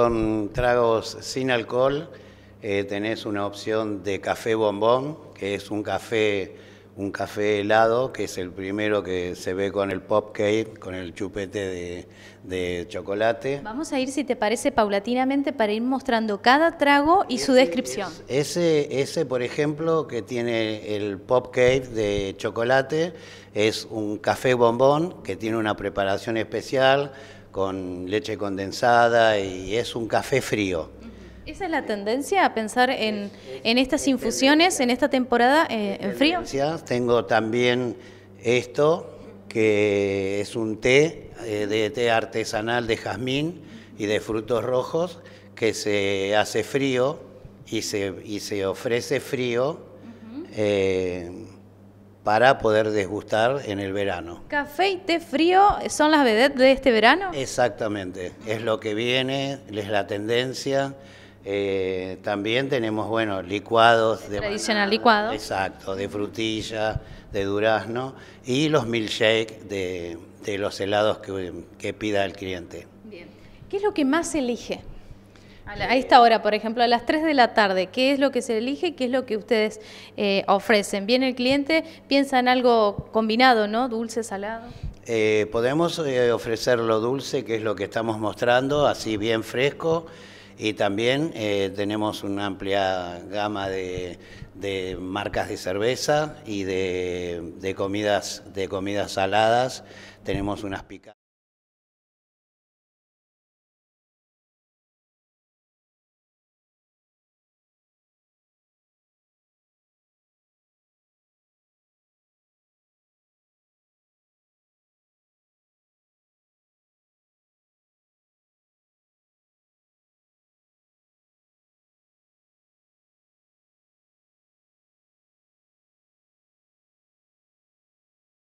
Son tragos sin alcohol, eh, tenés una opción de café bombón, que es un café, un café helado, que es el primero que se ve con el pop cake, con el chupete de, chocolate. Vamos a ir, si te parece, paulatinamente para ir mostrando cada trago y su descripción. ese, ese, por ejemplo, que tiene el pop cake de chocolate, es un café bombón que tiene una preparación especial con leche condensada y es un café frío. ¿Esa es la tendencia a pensar en, estas infusiones en esta temporada eh, en frío? Tengo también esto, que es un té, eh, de té artesanal de jazmín y de frutos rojos, que se hace frío y se, se ofrece frío para poder desgustar en el verano. ¿Café y té frío son las vedettes de este verano? Exactamente, es lo que viene, es la tendencia. Eh, también tenemos, bueno, licuados. de Tradicional licuado. Exacto, de frutilla, de durazno y los milkshakes de, los helados que, que pida el cliente. Bien. ¿Qué es lo que más elige? A, esta hora, por ejemplo, a las 3 de la tarde, ¿qué es lo que se elige? ¿Qué es lo que ustedes eh, ofrecen? Viene el cliente, piensa en algo combinado, ¿no? Dulce, salado. Eh, podemos eh, ofrecer lo dulce, que es lo que estamos mostrando, así bien fresco. Y también tenemos una amplia gama de, marcas de cerveza y de, de, comidas, de comidas saladas. Tenemos unas picadas.